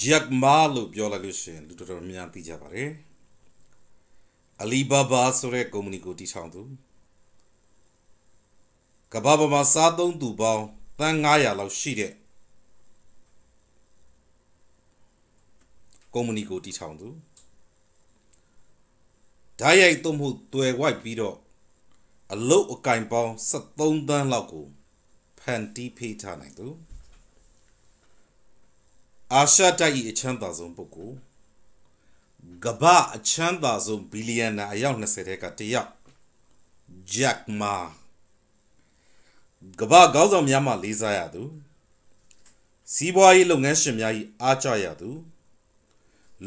ဂျက်မာလို့ပြောလိုက်လို့ရှင်လူတော်တော်များသိကြပါတယ်အလီဘာဘာဆိုတဲ့ကုမ္ပဏီကိုတည်ထောင်သူကမ္ဘာပေါ်မှာစားသုံးသူပေါင်းတန်း900လောက်ရှိတဲ့ကုမ္ပဏီကိုတည်ထောင်သူဓာတ်ရိုက်သို့မဟုတ်တွယ်ဝိုက်ပြီးတော့အလုတ်အကင်ပေါင်း73တန်းလောက်ကိုဖန်တီးဖေးထားနိုင်သူအာရှတိုက်၏အချမ်းသာဆုံးပုဂ္ဂိုလ်ကမ္ဘာအချမ်းသာဆုံးဘီလီယံနာအယောက်20ထဲကတယောက်ဂျက်မာကမ္ဘာခေါင်းဆောင်များမှလေးစားရသူစီးပွားရေးလုပ်ငန်းရှင်များ၏အားကျရသူ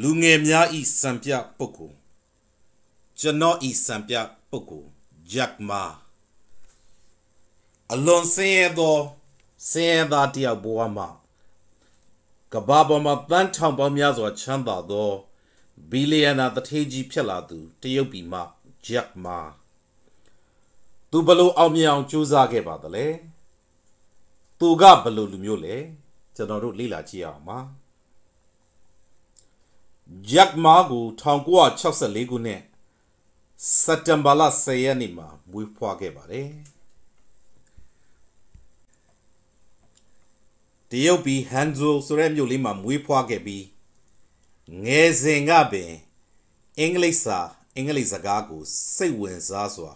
လူငယ်များ၏စံပြပုဂ္ဂိုလ်ကျွန်တော်၏စံပြပုဂ္ဂိုလ်ဂျက်မာအလွန်ဆင်းရဲသောဆင်းရဲသားတယောက်ဘဝမှာကဘာပေါ်မှာတန်းထောင်ပေါင်းများစွာချမ်းသာသောဘီလီယံနာတထေးကြီးဖြစ်လာသူတရုတ်ပြည်မှဂျက်မာသူဘလို့အောင်မြင်အောင်ကြိုးစားခဲ့ပါသလဲသူကဘလို့လူမျိုးလဲကျွန်တော်တို့လေ့လာကြည့်အောင်ပါဂျက်မာကို1964ခုနှစ်စက်တမ်ဘာလ10ရက်နေ့မှာမွေးဖွားခဲ့ပါတယ်တရုတ်ပြည်ဟန်ဇိုဆိုတဲ့မြို့လေးမှာမွေးဖွားခဲ့ပြီးငယ်စဉ်ကပင်အင်္ဂလိပ်စာအင်္ဂလိပ်စကားကိုစိတ်ဝင်စားစွာ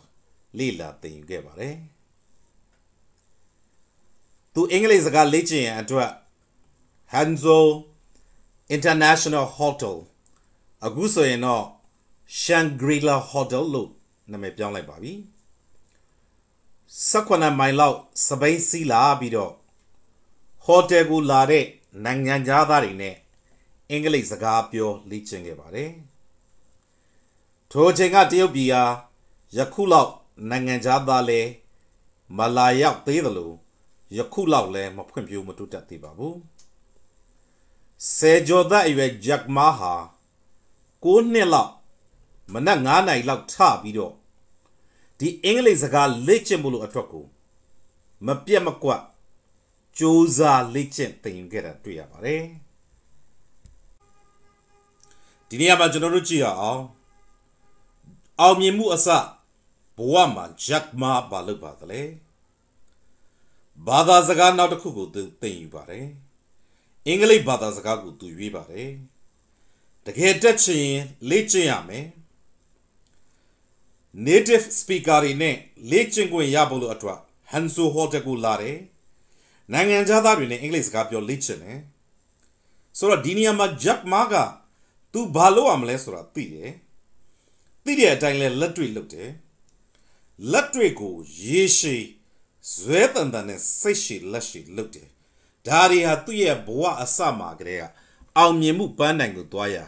လေ့လာသင်ယူခဲ့ပါတယ်။သူအင်္ဂလိပ်စကားလေ့ကျင့်ရန်အတွက် Hanzo International Hotel အခုဆိုရင်တော့ Shangri-La Hotel လို့နာမည်ပြောင်းလိုက်ပါပြီ။၁၇မိုင်လောက်စပိန်စီးလာပြီးတော့ဟိုတယ်ကိုလာတဲ့နိုင်ငံသားတွေနဲ့အင်္ဂလိပ်စကားပြောလေ့ကျင့်ခဲ့ပါတယ်။ထိုအချိန်ကတရုတ်ပြည်ဟာယခုလောက်နိုင်ငံသားလည်းမလာရောက်သေးသလိုယခုလောက်လည်းမဖွံ့ဖြိုးမတိုးတက်သေးပါဘူး။ဆေဂျောဒအရွယ်ဂျက်မာဟာ9နှစ်လောက်မနက်9နာရီလောက်ထပြီးတော့ဒီအင်္ဂလိပ်စကားလေ့ကျင့်ဖို့လို့အတွက်ကိုမပြတ်မကွက်စ조사လေ့ကျင့်သင်ယူခဲ့တာတွေ့ရပါတယ်ဒီနေရာမှာကျွန်တော်တို့ကြည့်ရအောင်အောင်မြင်မှုအစဘဝမှာ Jack Ma ပါလို့ပါသလဲဘာသာစကားနောက်တစ်ခုကိုသင်ယူပါတယ်အင်္ဂလိပ်ဘာသာစကားကိုသူရွေးပါတယ်တကယ်တက်ချင်ရင်လေ့ကျင့်ရမယ် native speaker တွေနဲ့လေ့ကျင့်ခွင့်ရဖို့လို့အတွက် Hanzo Hotel ကိုလာတယ်နိုင်ငံသားတွေနဲ့အင်္ဂလိပ်စကားပြောလေ့ကျင့်တယ်ဆိုတော့ဒီနေရာမှာ Jack Ma က "तू ဘာလုပ်ရမလဲ"ဆိုတာသိတယ်။သိတဲ့အတိုင်းလဲလက်တွေ့လုပ်တယ်။လက်တွေ့ကိုရေရှည်ဇွဲတန်တန်နဲ့စိတ်ရှည်လက်ရှည်လုပ်တယ်။ဒါတွေဟာသူ့ရဲ့ဘဝအစမှာကတည်းကအောင်မြင်မှုပန်းတိုင်ကိုသွားရာ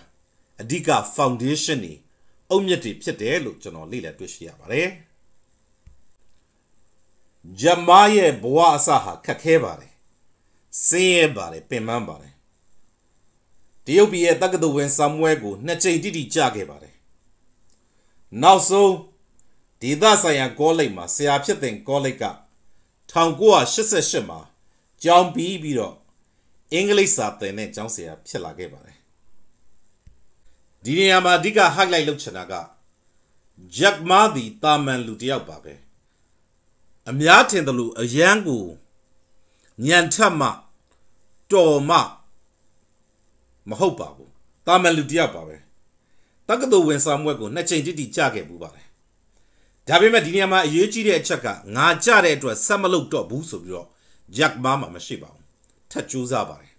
အဓိက foundation တွေအုတ်မြစ်တွေဖြစ်တယ်လို့ကျွန်တော်လေ့လာတွေ့ရှိရပါတယ်။ဂျမားရဲ့ဘဝအစဟာခက်ခဲပါတယ်ဆင်းရဲပါတယ်ပင်ပန်းပါတယ်တရုတ်ပြည်ရဲ့တက္ကသိုလ်ဝင်ဆမ်မွဲကိုနှစ်ချိန်တိတိကြခဲ့ပါတယ်နောက်ဆုံးဒေသဆိုင်ရာကောလိပ်မှာဆရာဖြစ်တဲ့ကောလိပ်က1988မှာကျောင်းပြီးပြီးတော့အင်္ဂလိပ်စာသင်တဲ့ကျောင်းဆရာဖြစ်လာခဲ့ပါတယ်ဒီနေရာမှာအဓိက highlight လုပ်ချင်တာကဂျက်မားဒီတာမန် လူတယောက်ပါပဲ။အများထင်တယ်လို့အရန်ကိုညံထက်မှတော်မှမဟုတ်ပါဘူးတာမန်လူတယောက်ပါပဲတက္ကသိုလ်ဝင်စာမွက်ကိုနှစ်ချိန်တိတိကြခဲ့ပူပါတယ်ဒါပေမဲ့ဒီနေရာမှာအရေးကြီးတဲ့အချက်ကငါကြတဲ့အတွက်ဆက်မလုပ်တော့ဘူးဆိုပြီးတော့ Jack Ma မှာမရှိပါဘူးထပ်ကြိုးစားပါတယ်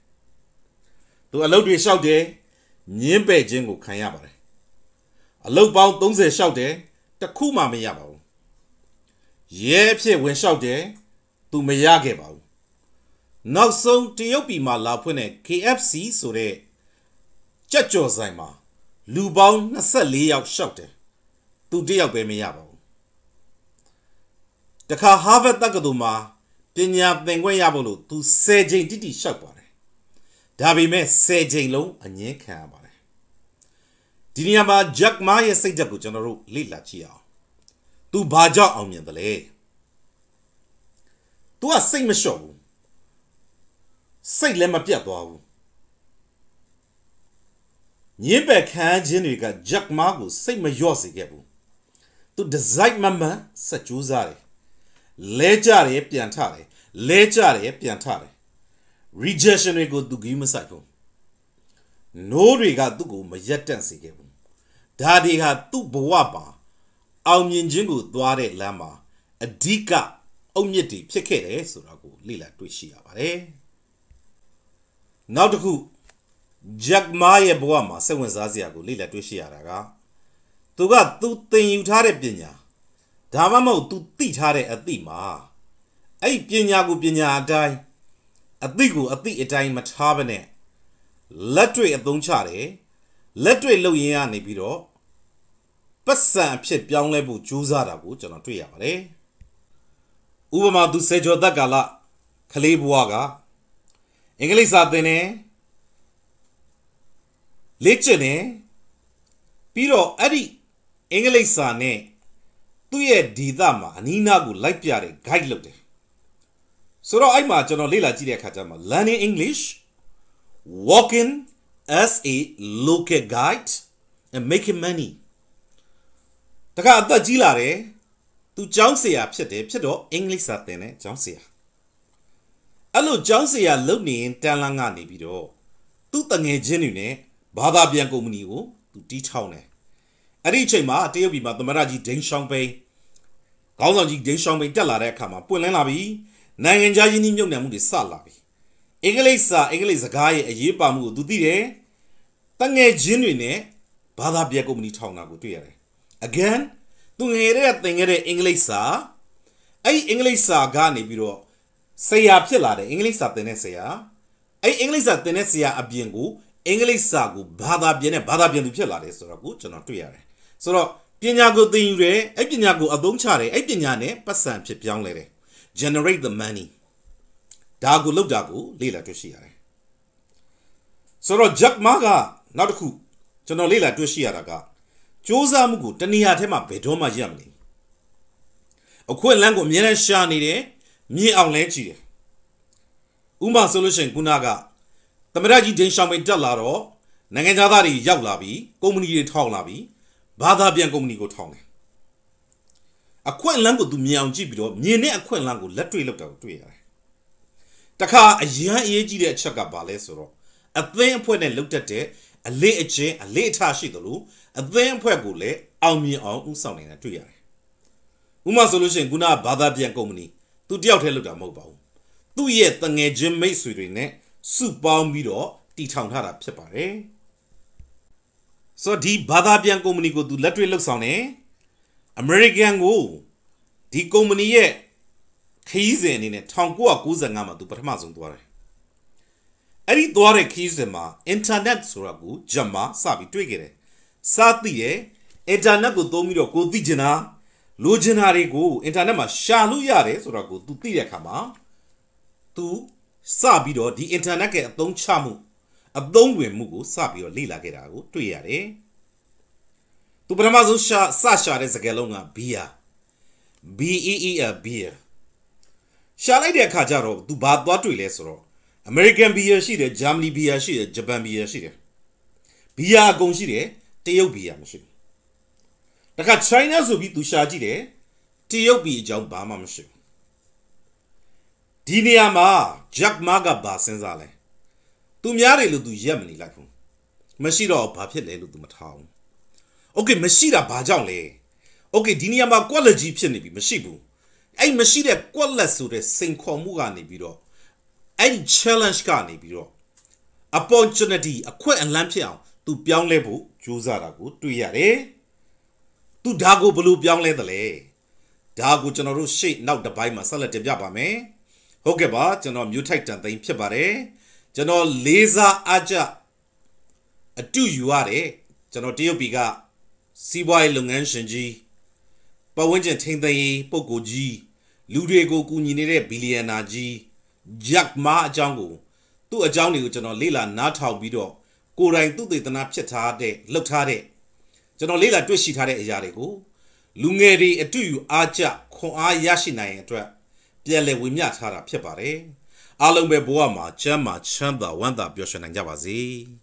သူအလုပ်တွေလျှောက်တယ်မြင်းပဲ့ခြင်းကိုခံရပါတယ်အလုပ်ပေါင်း30လျှောက်တယ်တခုမှမရပါဘူးရဲဖြင့်ဝင်လျှောက်တယ်သူမရခဲ့ပါဘူးနောက်ဆုံးတရုတ်ပြည်မှာလာဖွင့်တဲ့ KFC ဆိုတဲ့ကြက်ကြော်ဆိုင်မှာလူပေါင်း24ယောက်လျှောက်တယ်သူတယောက်ပဲမရပါဘူးတခါ Harvard တက္ကသိုလ်မှာပညာသင်ခွင့်ရဖို့လို့သူ10ချိန်တိတိလျှောက်ပါတယ်ဒါပေမဲ့10ချိန်လုံးအငင်းခံရပါတယ်ဒီနေရာမှာ Jack Ma ရဲ့စိတ်ဓာတ်ကိုကျွန်တော်တို့လေ့လာကြည့်အောင်။ तू ဘာကြောင့်အောင်မြင်သလဲ။ तू ကစိတ်မလျှော့ဘူး။စိတ်လည်းမပြတ်သွားဘူး။ညင်ပယ်ခံခြင်းတွေကဂျက်မားကိုစိတ်မလျော့စေခဲ့ဘူး။ तू ဒီဇိုင်းမမှန်စက်ကြိုးစားတယ်။လဲကြတယ်ပြန်ထတယ်။လဲကြတယ်ပြန်ထတယ်။ rejection တွေကို तू ကြီးမဆိုင်ဘူး။노တွေကသူ့ကိုမရက်တန့်စေခဲ့ဘူး။ဒါတွေဟာသူ့ဘဝပါအောင်မြင်ခြင်းကိုသွားတဲ့လမ်းမှာအဓိကအုတ်မြစ်တွေဖြစ်ခဲ့တယ်ဆိုတာကိုလေ့လာတွေ့ရှိရပါတယ်။နောက်တစ်ခုဂျက်မားရဲ့ဘဝမှာစိတ်ဝင်စားစရာကိုလေ့လာတွေ့ရှိရတာကသူကသူသင်ယူထားတဲ့ပညာဒါမှမဟုတ်သူသိထားတဲ့အသိမှာအဲ့ပညာကိုပညာအတိုင်းအသိကိုအသိအတိုင်းမထားဘဲနဲ့လက်တွေ့အသုံးချတယ်လက်တွေ့လုပ်ရင်းကနေပြီးတော့ပတ်စံအဖြစ်ပြောင်းလဲဖို့ကြိုးစားတာကိုကျွန်တော်တွေ့ရပါတယ်။ဥပမာသူစေကျော်သက်ကာလကလေးဘွားကအင်္ဂလိပ်စာသင်တယ်လေ့ကျင့်တယ်ပြီးတော့အဲ့ဒီအင်္ဂလိပ်စာနဲ့သူ့ရဲ့ဒေသမှာအနီးနားကိုလိုက်ပြတဲ့ guide လုပ်တယ်ဆိုတော့အဲ့မှာကျွန်တော်လေ့လာကြည့်တဲ့အခါကျမှ learning english walking as a local guide and making money တခါအသက်ကြီးလာတယ်သူကျောင်းဆရာဖြစ်တယ်ဖြစ်တော့အင်္ဂလိပ်စာသင်တယ်ကျောင်းဆရာအဲ့လိုကျောင်းဆရာလုပ်နေရင်တန်လန်းကနေပြီးတော့သူ့တငယ်ချင်းတွေနဲ့ဘာသာပြန်ကုမ္ပဏီကို သူတီးထောင်တယ်အဲ့ဒီအချိန်မှာတရုတ်ပြည်မှာသမရကြီးဒိန်ရှောင်းပိန်ခေါင်းဆောင်ကြီးဒိန်ရှောင်းပိန်တက်လာတဲ့အခါမှာပွင့်လင်းလာပြီးနိုင်ငံခြားရင်းနှီးမြှုပ်နှံမှုတွေစလာပြီအင်္ဂလိပ်စာအင်္ဂလိပ်စကားရဲ့အရေးပါမှုကိုသူသိတယ်တငယ်ချင်းတွေနဲ့ဘာသာပြန်ကုမ္ပဏီထောင်တာကိုတွေ့ရတယ် again သူငယ်တဲ့သင်ခဲ့တဲ့အင်္ဂလိပ်စာအဲ့ဒီအင်္ဂလိပ်စာကနေပြီးတော့ဆရာဖြစ်လာတယ်အင်္ဂလိပ်စာသင်တဲ့ဆရာအဲ့ဒီအင်္ဂလိပ်စာသင်တဲ့ဆရာအပြင်ကိုအင်္ဂလိပ်စာကိုဘာသာပြန်နဲ့ဘာသာပြန်သူဖြစ်လာတယ်ဆိုတော့ကိုကျွန်တော်တွေ့ရတယ်ဆိုတော့ပညာကိုသင်ယူတယ်အဲ့ပညာကိုအသုံးချတယ်အဲ့ပညာနဲ့ပတ်စံဖြစ်ပြောင်းလဲတယ် generate the money ဒါကိုလောက်တာကိုလေ့လာတွေ့ရှိရတယ်ဆိုတော့ Jack Ma ကနောက်တစ်ခုကျွန်တော်လေ့လာတွေ့ရှိရတာကစ조사မှုကိုတနေရာထဲမှာဘယ်တော့မှရမနေအခွင့်အလမ်းကိုအများနဲ့ရှာနေတယ်မြင်အောင်လဲကြည့်တယ်ဥမာဆိုလို့ရှိရင်ခုနကသမရကြီးဒင်းရှောင်ပိန်တက်လာတော့နိုင်ငံသားတွေရောက်လာပြီးကုမ္ပဏီတွေထောင်လာပြီးဘာသာပြန်ကုမ္ပဏီကိုထောင်တယ်အခွင့်အလမ်းကိုသူမြင်အောင်ကြည့်ပြီးတော့မြင်တဲ့အခွင့်အလမ်းကိုလက်တွေ့လောက်တာကိုတွေ့ရတယ်တခါအရန်အရေးကြီးတဲ့အချက်ကဘာလဲဆိုတော့အသင်းအဖွဲ့နဲ့လုတ်တက်တဲ့အလေးအကျဉ်းအလေးအထားရှိသလိုအသင်းအဖွဲ့ကိုလည်းအောင်မြင်အောင်ဥဆောင်နေတာတွေ့ရတယ်။ဥပမာဆိုလို့ရှိရင်ခုနကဘာသာပြန်ကုမ္ပဏီသူတယောက်တည်းလုပ်တာမဟုတ်ပါဘူး။သူ့ရဲ့တငယ်ချင်းမိတ်ဆွေတွေနဲ့စုပေါင်းပြီးတော့တည်ထောင်ထားတာဖြစ်ပါတယ်။ဆိုတော့ဒီဘာသာပြန်ကုမ္ပဏီကိုသူလက်တွေ့လှုပ်ဆောင်နေအမေရိကန်ကိုဒီကုမ္ပဏီရဲ့ခရီးစဉ်အနေနဲ့1995မှာသူပထမဆုံးသွားတယ်အဲ့ဒီသွားတဲ့ခီးစဉ်မှာ internet ဆိုတာကိုဂျမစပြီးတွေ့ခဲ့တယ်စသိရဲ့ internet ကိုသုံးပြီးတော့ကိုသိချင်တာလိုချင်တာတွေကို internet မှာရှာလို့ရတယ်ဆိုတာကို तू သိတဲ့အခါမှာ तू စပြီးတော့ဒီ internet ရဲ့အသုံးချမှုအသုံးဝင်မှုကိုစပြီးတော့လေ့လာခဲ့တာကိုတွေ့ရတယ်။သူပထမဆုံးရှာစရှာတဲ့စကားလုံးက beer B E E R beer ရှာလိုက်တဲ့အခါကျတော့ तू ဘာသွားတွေ့လဲဆိုတော့အမေရိကန်ဘီယာရှိတယ်ဂျာမနီဘီယာရှိတယ်ဂျပန်ဘီယာရှိတယ်ဘီယာအကုန်ရှိတယ်တရုတ်ဘီယာမရှိဘူးတခါ China ဆိုပြီးသူရှာကြည့်တယ်တရုတ်ဘီအကြောင်းဘာမှမရှိဘူးဒီနေရာမှာ Jack Ma ကဘာစဉ်းစားလဲသူများတွေလို့သူရက်မနေလိုက်ဘူးမရှိတော့ဘာဖြစ်လဲလို့သူမထားဘူးโอเคမရှိတာဘာကြောင့်လဲโอเคဒီနေရာမှာ quality ဖြစ်နေပြီမရှိဘူးအဲ့မရှိတဲ့ quality ဆိုတဲ့စိန်ခေါ်မှုကနေပြီးတော့အဲ့ဒီ challenge ကနေပြီးတော့ opportunity အခွင့်အလမ်းဖြစ်အောင် तू ပြောင်းလဲဖို့ကြိုးစားတာကိုတွေ့ရတယ်။ तू ဒါကိုဘယ်လိုပြောင်းလဲသလဲ။ဒါကိုကျွန်တော်တို့ရှေ့နောက်တစ်ပိုင်းမှာဆက်လက်တင်ပြပါမယ်။ဟုတ်ကဲ့ပါကျွန်တော်မြို့ထိုက်တန်သိန်းဖြစ်ပါတယ်။ကျွန်တော်လေးစားအားကျအတူယူရတယ်ကျွန်တော်တရုတ်ပြည်ကစီးပွားရေးလုပ်ငန်းရှင်ကြီးပတ်ဝန်းကျင်ထိန်းသိမ်းရေးပုဂ္ဂိုလ်ကြီးလူတွေကိုကူညီနေတဲ့ဘီလီယံနာကြီး Jack Ma အကြောင်းကိုသူ့အကြောင်းတွေကိုကျွန်တော်လေ့လာနားထောင်ပြီးတော့ကိုယ်တိုင်သူ့သေသနာဖြစ်ထားတဲ့လှုပ်ထားတဲ့ကျွန်တော်လေ့လာတွေ့ရှိထားတဲ့အရာတွေကိုလူငယ်တွေအတူယူအားကျခွန်အားရရှိနိုင်ရန်အတွက် ပြန်လည်ဝေမျှထားတာဖြစ်ပါတယ်အားလုံးပဲဘဝမှာချမ်းသာချမ်းသာဝမ်းသာပျော်ရွှင်နိုင်ကြပါစေ။